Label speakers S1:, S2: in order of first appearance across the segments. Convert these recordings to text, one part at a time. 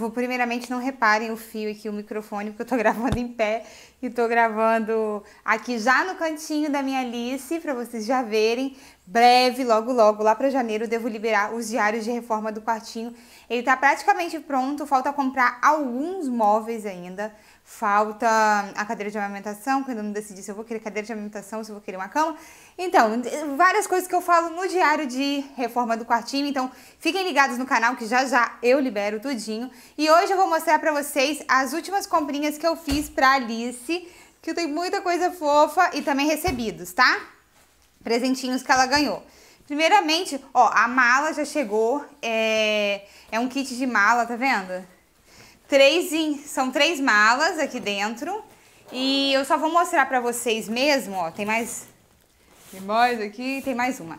S1: novo, primeiramente não reparem o fio aqui, o microfone, porque eu tô gravando em pé e tô gravando aqui já no cantinho da minha Alice, para vocês já verem breve, logo logo, lá para janeiro, devo liberar os diários de reforma do quartinho. Ele está praticamente pronto, falta comprar alguns móveis ainda. Falta a cadeira de amamentação, que eu ainda não decidi se eu vou querer cadeira de amamentação, se eu vou querer uma cama. Então, várias coisas que eu falo no diário de reforma do quartinho. Então, fiquem ligados no canal que já já eu libero tudinho. E hoje eu vou mostrar para vocês as últimas comprinhas que eu fiz para Alice, que tem muita coisa fofa e também recebidos, tá? presentinhos que ela ganhou. Primeiramente, ó, a mala já chegou, é, é um kit de mala, tá vendo? Três são três malas aqui dentro e eu só vou mostrar pra vocês mesmo, ó, tem mais, tem mais aqui, tem mais uma.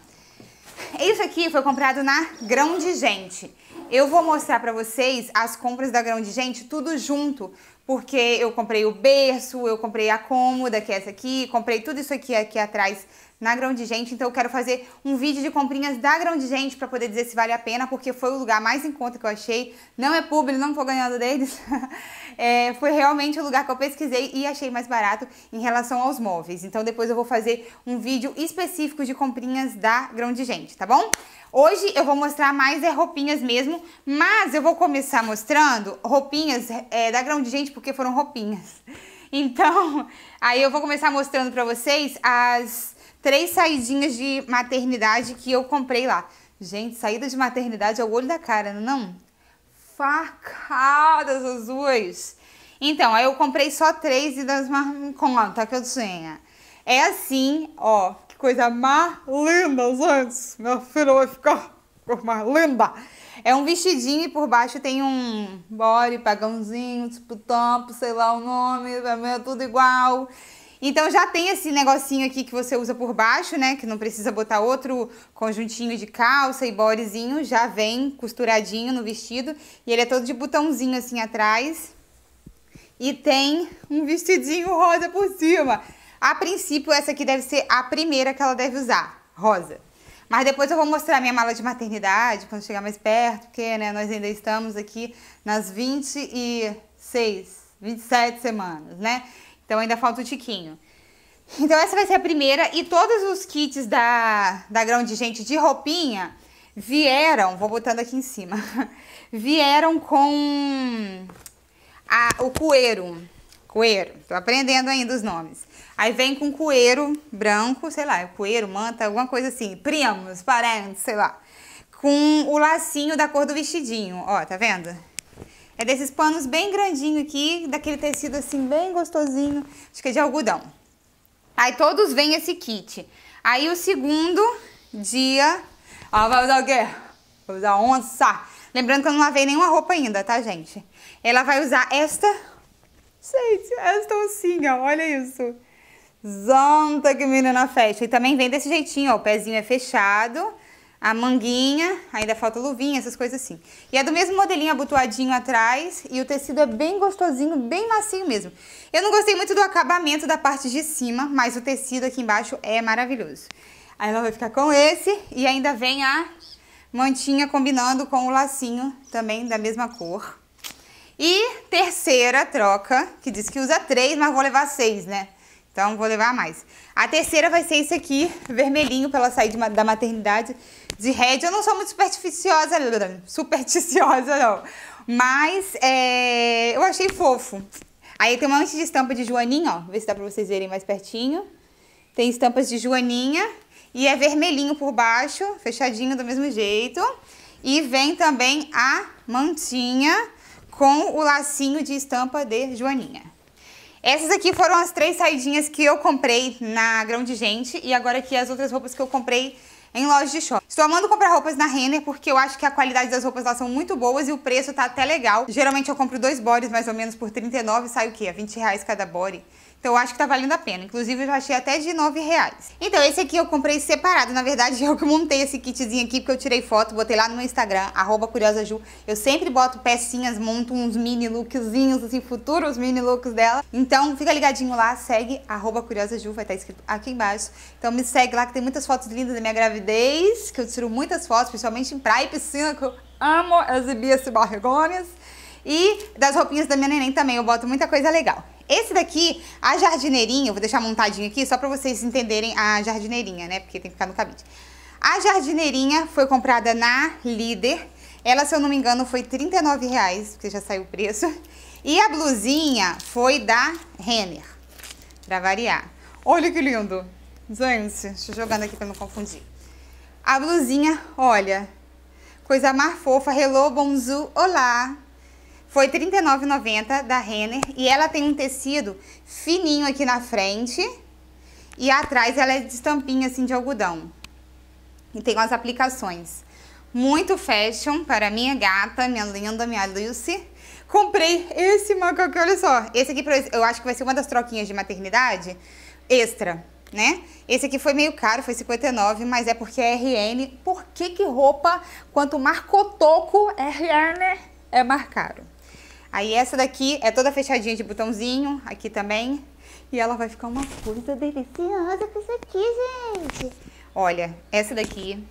S1: Isso aqui foi comprado na Grão de Gente. Eu vou mostrar pra vocês as compras da Grão de Gente, tudo junto, porque eu comprei o berço, eu comprei a cômoda, que é essa aqui, comprei tudo isso aqui aqui atrás na Grão de Gente, então eu quero fazer um vídeo de comprinhas da Grão de Gente para poder dizer se vale a pena, porque foi o lugar mais em conta que eu achei. Não é público, não tô ganhando deles. é, foi realmente o lugar que eu pesquisei e achei mais barato em relação aos móveis. Então depois eu vou fazer um vídeo específico de comprinhas da Grão de Gente, tá bom? Hoje eu vou mostrar mais é, roupinhas mesmo, mas eu vou começar mostrando roupinhas é, da Grão de Gente porque foram roupinhas. Então, aí eu vou começar mostrando pra vocês as três saidinhas de maternidade que eu comprei lá. Gente, saída de maternidade é o olho da cara, não? É facadas as duas. Então, aí eu comprei só três e das mais conta que eu tinha. É assim, ó, que coisa mais linda, gente. Minha filha vai ficar mais linda. É um vestidinho e por baixo tem um body, pagãozinho, tipo tampo, sei lá o nome, é tudo igual. Então já tem esse negocinho aqui que você usa por baixo, né? Que não precisa botar outro conjuntinho de calça e bodezinho. Já vem costuradinho no vestido. E ele é todo de botãozinho assim atrás. E tem um vestidinho rosa por cima. A princípio, essa aqui deve ser a primeira que ela deve usar, rosa. Mas depois eu vou mostrar minha mala de maternidade, quando chegar mais perto, porque né, nós ainda estamos aqui nas 26, 27 semanas, né? Então ainda falta o tiquinho. Então essa vai ser a primeira e todos os kits da, da Grão de Gente de roupinha vieram, vou botando aqui em cima, vieram com a, o coeiro. Coeiro, tô aprendendo ainda os nomes. Aí vem com coeiro branco, sei lá, coeiro, manta, alguma coisa assim. Primos, parentes, sei lá. Com o lacinho da cor do vestidinho, ó, tá vendo? É desses panos bem grandinho aqui, daquele tecido assim bem gostosinho, acho que é de algodão. Aí todos vêm esse kit. Aí o segundo dia, ó, vai usar o quê? Vou usar onça. Lembrando que eu não lavei nenhuma roupa ainda, tá, gente? Ela vai usar esta, gente, esta oncinha, olha isso. Zonta que menina fecha. E também vem desse jeitinho, ó, o pezinho é fechado a manguinha, ainda falta luvinha, essas coisas assim. E é do mesmo modelinho abotoadinho atrás e o tecido é bem gostosinho, bem macio mesmo. Eu não gostei muito do acabamento da parte de cima, mas o tecido aqui embaixo é maravilhoso. Aí ela vai ficar com esse e ainda vem a mantinha combinando com o lacinho também da mesma cor. E terceira troca, que diz que usa três, mas vou levar seis, né? Então, vou levar mais. A terceira vai ser esse aqui, vermelhinho, pela saída da maternidade de Red. Eu não sou muito supersticiosa, supersticiosa não. Mas é, eu achei fofo. Aí tem uma monte de estampa de Joaninha, ó. Vê se dá pra vocês verem mais pertinho. Tem estampas de Joaninha. E é vermelhinho por baixo, fechadinho do mesmo jeito. E vem também a mantinha com o lacinho de estampa de Joaninha. Essas aqui foram as três saidinhas que eu comprei na Grão de Gente e agora aqui as outras roupas que eu comprei em loja de shopping. Estou amando comprar roupas na Renner porque eu acho que a qualidade das roupas lá são muito boas e o preço tá até legal. Geralmente eu compro dois bores mais ou menos por R$39, sai o quê? 20 reais cada body. Então eu acho que tá valendo a pena. Inclusive eu já achei até de 9 reais. Então esse aqui eu comprei separado. Na verdade eu que montei esse kitzinho aqui porque eu tirei foto, botei lá no meu Instagram, arroba curiosaju. Eu sempre boto pecinhas, monto uns mini lookzinhos, assim, futuros mini looks dela. Então fica ligadinho lá, segue arroba curiosaju, vai estar tá escrito aqui embaixo. Então me segue lá que tem muitas fotos lindas da minha gravidez, que eu tiro muitas fotos, principalmente em praia e piscina, que eu amo exibir esse barrigones. E das roupinhas da minha neném também, eu boto muita coisa legal. Esse daqui, a jardineirinha, eu vou deixar montadinho aqui só para vocês entenderem a jardineirinha, né? Porque tem que ficar no cabide. A jardineirinha foi comprada na Líder. Ela, se eu não me engano, foi R$39,00, porque já saiu o preço. E a blusinha foi da Renner, para variar. Olha que lindo. Gente, deixa eu jogando aqui para não confundir. A blusinha, olha, coisa mais fofa. Hello, olá. olá. Foi R$39,90 39,90 da Renner e ela tem um tecido fininho aqui na frente e atrás ela é de estampinha assim de algodão. E tem umas aplicações. Muito fashion para minha gata, minha linda, minha Lucy. Comprei esse macaco, olha só. Esse aqui eu acho que vai ser uma das troquinhas de maternidade extra, né? Esse aqui foi meio caro, foi 59, mas é porque é RN. Por que que roupa, quanto marcotoco RN, é mais caro? Aí essa daqui é toda fechadinha de botãozinho, aqui também. E ela vai ficar uma coisa deliciosa com isso aqui, gente. Olha, essa daqui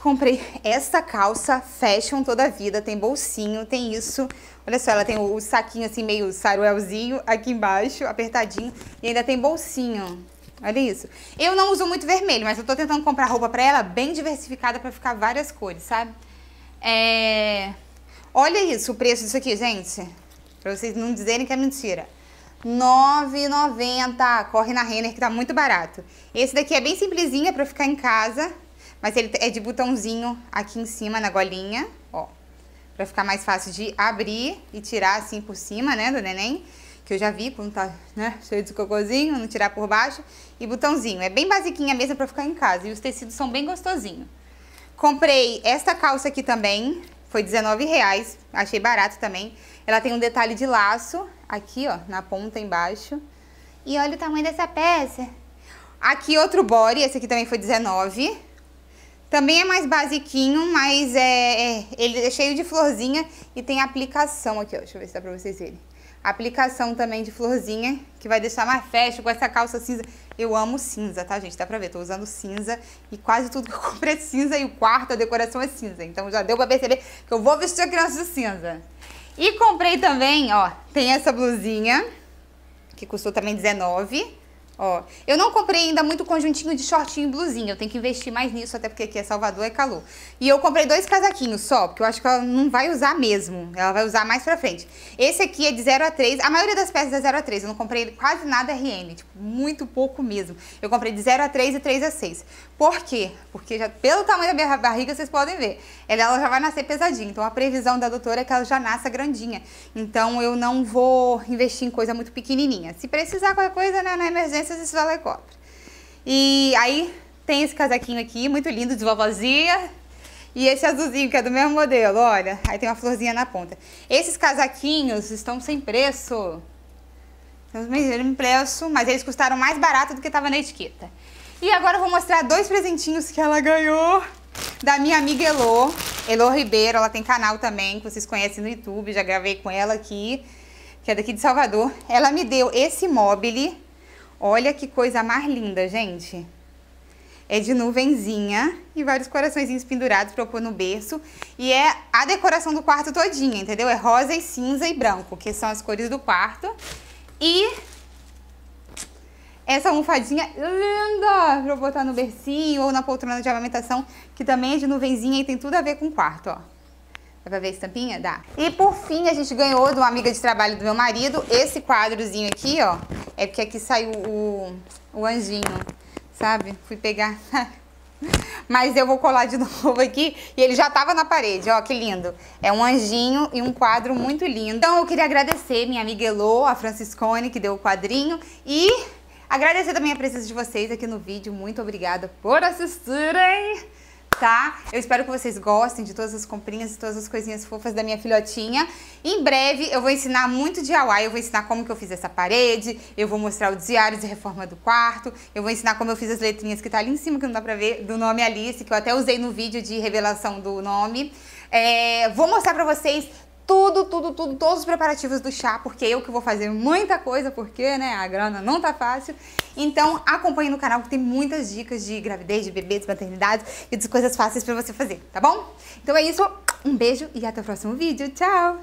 S1: comprei essa calça fashion toda a vida, tem bolsinho, tem isso. Olha só, ela tem o, o saquinho assim meio saruelzinho aqui embaixo, apertadinho, e ainda tem bolsinho. Olha isso. Eu não uso muito vermelho, mas eu tô tentando comprar roupa pra ela bem diversificada pra ficar várias cores, sabe? É... Olha isso, o preço disso aqui, gente. Pra vocês não dizerem que é mentira. 9,90. Corre na Renner que tá muito barato. Esse daqui é bem simplesinho, é pra ficar em casa. Mas ele é de botãozinho aqui em cima na golinha, ó. Pra ficar mais fácil de abrir e tirar assim por cima, né, do neném. Que eu já vi quando tá, né, cheio de cocôzinho, não tirar por baixo. E botãozinho. É bem basiquinha mesmo pra ficar em casa. E os tecidos são bem gostosinhos. Comprei esta calça aqui também, foi R$19,00. Achei barato também. Ela tem um detalhe de laço aqui, ó, na ponta embaixo. E olha o tamanho dessa peça. Aqui outro body, esse aqui também foi 19. Também é mais basiquinho, mas é, é, ele é cheio de florzinha e tem aplicação aqui, ó. Deixa eu ver se dá pra vocês verem. Aplicação também de florzinha, que vai deixar mais fecho com essa calça cinza. Eu amo cinza, tá, gente? Dá pra ver, tô usando cinza e quase tudo que eu comprei é cinza e o quarto, a decoração é cinza. Então já deu pra perceber que eu vou vestir a criança de cinza. E comprei também, ó, tem essa blusinha, que custou também 19 Ó, eu não comprei ainda muito conjuntinho de shortinho e blusinha. Eu tenho que investir mais nisso, até porque aqui é Salvador, é calor. E eu comprei dois casaquinhos só, porque eu acho que ela não vai usar mesmo. Ela vai usar mais pra frente. Esse aqui é de 0 a 3. A maioria das peças é 0 a 3. Eu não comprei quase nada RN, tipo, muito pouco mesmo. Eu comprei de 0 a 3 e 3 a 6. Por quê? Porque já, pelo tamanho da minha barriga, vocês podem ver. Ela, ela já vai nascer pesadinha. Então, a previsão da doutora é que ela já nasça grandinha. Então, eu não vou investir em coisa muito pequenininha. Se precisar qualquer coisa, né, na emergência, esse Vale E aí tem esse casaquinho aqui, muito lindo, de vovozinha. E esse azulzinho, que é do mesmo modelo, olha. Aí tem uma florzinha na ponta. Esses casaquinhos estão sem preço. Estão sem preço, mas eles custaram mais barato do que estava na etiqueta. E agora eu vou mostrar dois presentinhos que ela ganhou da minha amiga Elô. Elô Ribeiro, ela tem canal também, que vocês conhecem no YouTube, já gravei com ela aqui, que é daqui de Salvador. Ela me deu esse mobile Olha que coisa mais linda, gente. É de nuvenzinha e vários coraçõezinhos pendurados pra eu pôr no berço. E é a decoração do quarto todinha, entendeu? É rosa e cinza e branco, que são as cores do quarto. E essa almofadinha linda pra eu botar no bercinho ou na poltrona de amamentação, que também é de nuvenzinha e tem tudo a ver com o quarto, ó. Dá pra ver a estampinha? Dá. E por fim, a gente ganhou de uma amiga de trabalho do meu marido esse quadrozinho aqui, ó. É porque aqui saiu o, o anjinho, sabe? Fui pegar... Mas eu vou colar de novo aqui. E ele já tava na parede, ó, que lindo. É um anjinho e um quadro muito lindo. Então eu queria agradecer minha amiga Elô, a Franciscone, que deu o quadrinho. E agradecer também a presença de vocês aqui no vídeo. Muito obrigada por assistirem tá? Eu espero que vocês gostem de todas as comprinhas e todas as coisinhas fofas da minha filhotinha. Em breve eu vou ensinar muito DIY, eu vou ensinar como que eu fiz essa parede, eu vou mostrar o diário de reforma do quarto, eu vou ensinar como eu fiz as letrinhas que tá ali em cima, que não dá pra ver, do nome Alice, que eu até usei no vídeo de revelação do nome. É, vou mostrar pra vocês tudo, tudo, tudo, todos os preparativos do chá, porque eu que vou fazer muita coisa, porque né, a grana não tá fácil. Então acompanhe no canal que tem muitas dicas de gravidez, de bebês de maternidade e de coisas fáceis para você fazer, tá bom? Então é isso, um beijo e até o próximo vídeo. Tchau!